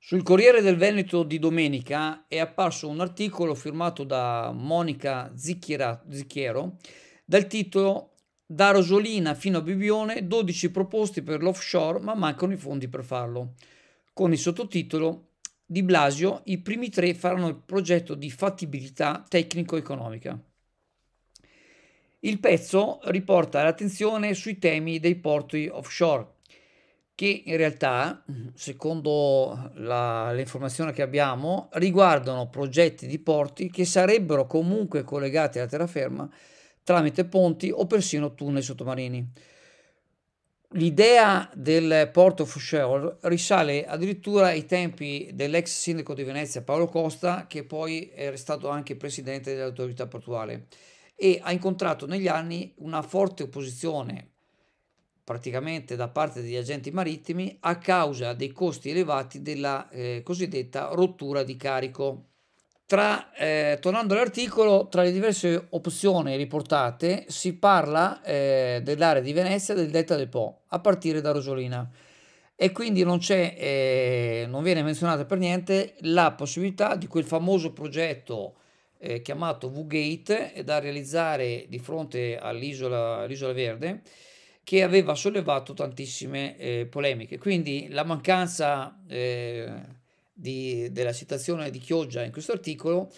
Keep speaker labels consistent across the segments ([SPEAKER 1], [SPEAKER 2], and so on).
[SPEAKER 1] Sul Corriere del Veneto di domenica è apparso un articolo firmato da Monica Zicchiera, Zicchiero dal titolo Da Rosolina fino a Bibione 12 proposte per l'offshore ma mancano i fondi per farlo, con il sottotitolo Di Blasio i primi tre faranno il progetto di fattibilità tecnico-economica. Il pezzo riporta l'attenzione sui temi dei porti offshore che in realtà, secondo la, l'informazione che abbiamo, riguardano progetti di porti che sarebbero comunque collegati alla terraferma tramite ponti o persino tunnel sottomarini. L'idea del porto Fusciol risale addirittura ai tempi dell'ex sindaco di Venezia Paolo Costa, che poi è stato anche presidente dell'autorità portuale e ha incontrato negli anni una forte opposizione praticamente da parte degli agenti marittimi a causa dei costi elevati della eh, cosiddetta rottura di carico. Tra, eh, tornando all'articolo, tra le diverse opzioni riportate si parla eh, dell'area di Venezia del Delta del Po, a partire da Rosolina. E quindi non, c'è, eh, non viene menzionata per niente la possibilità di quel famoso progetto eh, chiamato V-Gate da realizzare di fronte all'isola, all'isola Verde, che aveva sollevato tantissime eh, polemiche. Quindi la mancanza eh, di, della citazione di Chioggia in questo articolo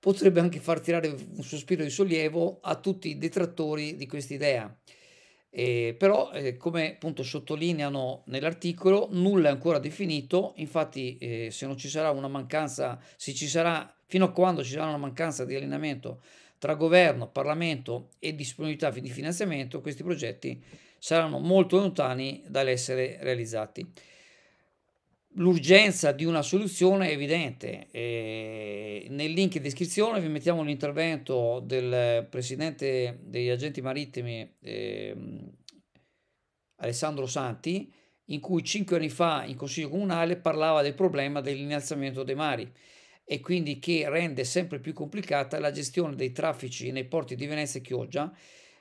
[SPEAKER 1] potrebbe anche far tirare un sospiro di sollievo a tutti i detrattori di questa idea. Eh, però, eh, come appunto sottolineano nell'articolo, nulla è ancora definito, infatti eh, se non ci sarà una mancanza, se ci sarà, fino a quando ci sarà una mancanza di allenamento tra governo, Parlamento e disponibilità di finanziamento, questi progetti saranno molto lontani dall'essere realizzati. L'urgenza di una soluzione è evidente. E eh, nel link in descrizione vi mettiamo l'intervento del presidente degli agenti marittimi eh, Alessandro Santi, in cui cinque anni fa in Consiglio Comunale parlava del problema dell'innalzamento dei mari e quindi che rende sempre più complicata la gestione dei traffici nei porti di Venezia e Chioggia,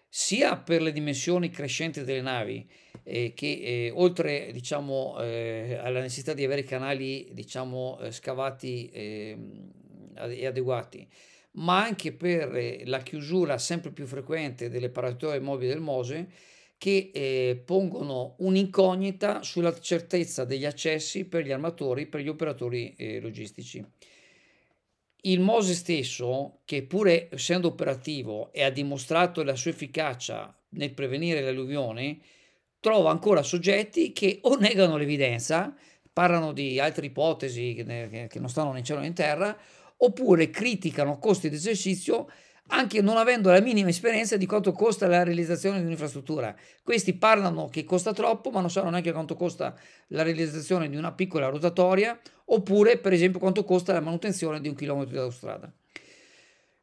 [SPEAKER 1] sia per le dimensioni crescenti delle navi, eh, che eh, oltre diciamo, eh, alla necessità di avere canali diciamo, eh, scavati ehm, e adeguati, ma anche per eh, la chiusura sempre più frequente delle paratorie mobili del Mose, che eh, pongono un'incognita sulla certezza degli accessi per gli armatori, per gli operatori eh, logistici. Il MOSE stesso, che pur essendo operativo e ha dimostrato la sua efficacia nel prevenire le alluvioni, trova ancora soggetti che o negano l'evidenza, parlano di altre ipotesi che, non stanno né in cielo né in terra, oppure criticano costi di esercizio anche non avendo la minima esperienza di quanto costa la realizzazione di un'infrastruttura. Questi parlano che costa troppo, ma non sanno neanche quanto costa la realizzazione di una piccola rotatoria, oppure per esempio quanto costa la manutenzione di un chilometro di autostrada.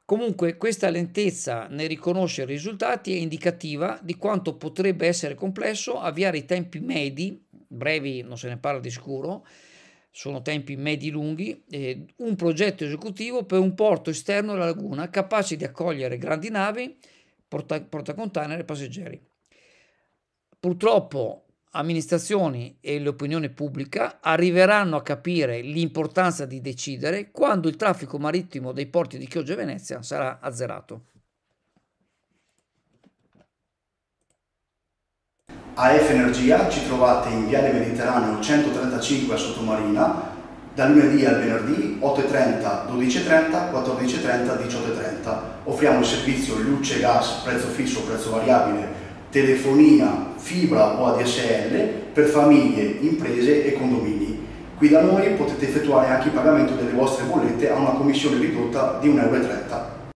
[SPEAKER 1] Comunque questa lentezza nel riconoscere i risultati è indicativa di quanto potrebbe essere complesso avviare i tempi medi, brevi non se ne parla di scuro, sono tempi medi lunghi, eh, un progetto esecutivo per un porto esterno alla laguna capace di accogliere grandi navi, porta, portacontainer e passeggeri. Purtroppo amministrazioni e l'opinione pubblica arriveranno a capire l'importanza di decidere quando il traffico marittimo dei porti di Chioggia e Venezia sarà azzerato. a F Energia, ci trovate in Viale Mediterraneo 135 a Sottomarina, dal lunedì al venerdì 8.30, 12.30, 14.30, 18.30. Offriamo il servizio luce, gas, prezzo fisso, prezzo variabile, telefonia, fibra o ADSL per famiglie, imprese e condomini. Qui da noi potete effettuare anche il pagamento delle vostre bollette a una commissione ridotta di 1,30 euro.